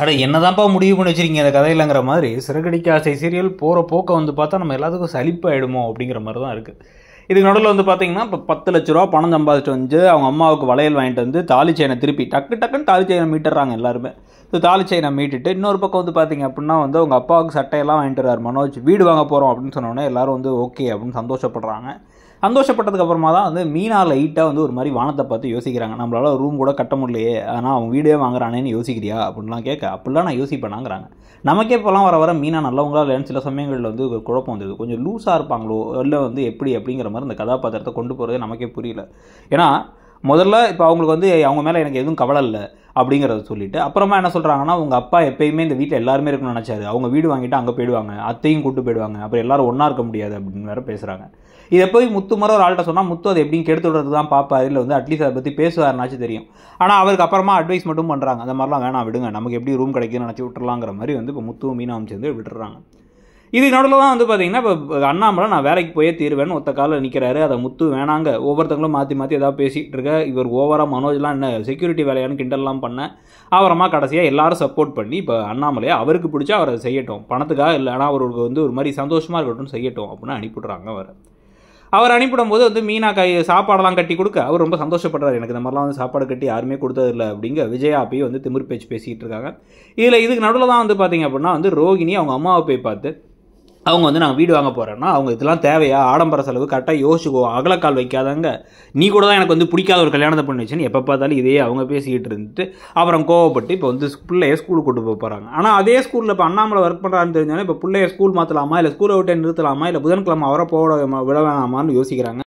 அட என்னதான்ப்பா முடிவு பண்ணி வச்சிருக்கீங்க இந்த கதையிலங்கிற மாதிரி சிறகடிக்க ஆசை சீரியல் போகிற போக்கை வந்து பார்த்தா நம்ம எல்லாத்துக்கும் சலிப்பாயிடுமோ அப்படிங்கிற மாதிரி தான் இருக்குது இதுக்கு நடுவில் வந்து பார்த்தீங்கன்னா இப்போ பத்து லட்ச ரூபா பணம் சம்பாதிச்சு வந்து அவங்க அம்மாவுக்கு வளையல் வாங்கிட்டு வந்து தாலி செயினை திருப்பி டக்கு டக்குன்னு தாலி செயினை மீட்டுறாங்க எல்லாருமே ஸோ தாலி செயினை மீட்டுட்டு இன்னொரு பக்கம் வந்து பார்த்தீங்க அப்படின்னா வந்து அவங்க அப்பாவுக்கு சட்டையெல்லாம் வாங்கிட்டு வரார் மனோஜ் வீடு வாங்க போகிறோம் அப்படின்னு சொன்னோன்னே எல்லோரும் வந்து ஓகே அப்படின்னு சந்தோஷப்படுறாங்க சந்தோஷப்பட்டதுக்கு அப்புறமா தான் வந்து மீனா லைட்டாக வந்து ஒரு மாதிரி வானத்தை பார்த்து யோசிக்கிறாங்க நம்மளால் ரூம் கூட கட்ட முடியலையே ஆனால் அவன் வீடே வாங்குறானேன்னு யோசிக்கிறியா அப்படின்லாம் கேட்க அப்படிலாம் நான் யோசிப்பேனாங்கிறாங்க நமக்கே இப்போலாம் வர வர மீனா நல்லவங்களா இல்லைன்னு சில சமயங்களில் வந்து குழப்பம் வந்தது கொஞ்சம் லூஸாக இருப்பாங்களோ இல்லை வந்து எப்படி அப்படிங்கிற மாதிரி மாதிரி இந்த கதாபாத்திரத்தை கொண்டு போகிறதே நமக்கே புரியல ஏன்னா முதல்ல இப்போ அவங்களுக்கு வந்து அவங்க மேலே எனக்கு எதுவும் கவலை இல்லை அப்படிங்கிறத சொல்லிட்டு அப்புறமா என்ன சொல்கிறாங்கன்னா உங்கள் அப்பா எப்பயுமே இந்த வீட்டில் எல்லாருமே இருக்கணும்னு நினச்சாரு அவங்க வீடு வாங்கிட்டு அங்கே போயிடுவாங்க அத்தையும் கூட்டு போயிடுவாங்க அப்புறம் எல்லாரும் ஒன்றா இருக்க முடியாது அப்படின்னு வேறு பேசுகிறாங்க இதை போய் முத்து முறை ஒரு ஆள்கிட்ட சொன்னால் முத்து அதை எப்படி கெடுத்து விடுறது தான் பார்ப்பாரு இல்லை வந்து அட்லீஸ்ட் அதை பற்றி பேசுவாருனாச்சும் தெரியும் ஆனால் அவருக்கு அப்புறமா அட்வைஸ் மட்டும் பண்ணுறாங்க அந்த மாதிரிலாம் வேணாம் விடுங்க நமக்கு எப்படி ரூம் கிடைக்குதுன்னு நினச்சி விட்டுறலாங்கிற மாதிரி வந்து இப்போ முத்துவும் மீனாவும் சேர்ந்து விட்டுறாங்க இது நடுவில் தான் வந்து பார்த்தீங்கன்னா இப்போ அண்ணாமலை நான் வேலைக்கு போயே தீர்வேன்னு ஒத்த காலில் நிற்கிறாரு அதை முத்து வேணாங்க ஒவ்வொருத்தங்களும் மாற்றி மாற்றி ஏதாவது பேசிகிட்டு இருக்க இவர் ஓவராக மனோஜ்லாம் என்ன செக்யூரிட்டி வேலையானு கிண்டல்லாம் பண்ணேன் அவரமா கடைசியாக எல்லாரும் சப்போர்ட் பண்ணி இப்போ அண்ணாமலையை அவருக்கு பிடிச்சா அவரை செய்யட்டும் பணத்துக்காக இல்லை ஆனால் அவருக்கு வந்து ஒரு மாதிரி சந்தோஷமாக இருக்கட்டும் செய்யட்டும் அப்படின்னு அனுப்பிடுறாங்க அவர் அவர் அனுப்பிடும் போது வந்து மீனா கை சாப்பாடெல்லாம் கட்டி கொடுக்க அவர் ரொம்ப சந்தோஷப்படுறாரு எனக்கு இந்த மாதிரிலாம் வந்து சாப்பாடு கட்டி யாருமே கொடுத்ததில்ல அப்படிங்க விஜயா அப்பயும் வந்து திமிர் பேச்சு பேசிகிட்டு இருக்காங்க இதில் இதுக்கு நடுவில் தான் வந்து பார்த்தீங்க அப்படின்னா வந்து ரோகிணி அவங்க அம்மாவை போய் பார்த்து அவங்க வந்து நாங்கள் வீடு வாங்க போகிறோம்னா அவங்க இதெல்லாம் தேவையா ஆடம்பர செலவு கரெக்டாக யோசிச்சுக்கோ அகலக்கால் வைக்காதாங்க நீ கூட தான் எனக்கு வந்து பிடிக்காத ஒரு கல்யாணத்தை பண்ணி வச்சுன்னு எப்போ பார்த்தாலும் இதே அவங்க பேசிக்கிட்டு இருந்துட்டு அப்புறம் கோவப்பட்டு இப்போ வந்து பிள்ளைய ஸ்கூலுக்கு கூட்டு போக போகிறாங்க ஆனால் அதே ஸ்கூலில் இப்போ அண்ணாமலை ஒர்க் பண்ணுறான்னு தெரிஞ்சாலும் இப்போ பிள்ளைய ஸ்கூல் மாற்றலாமா இல்லை ஸ்கூலை விட்டு நிறுத்தலாமா இல்லை புதன்கிழமை அவரை போட விட வேணாமான்னு யோசிக்கிறாங்க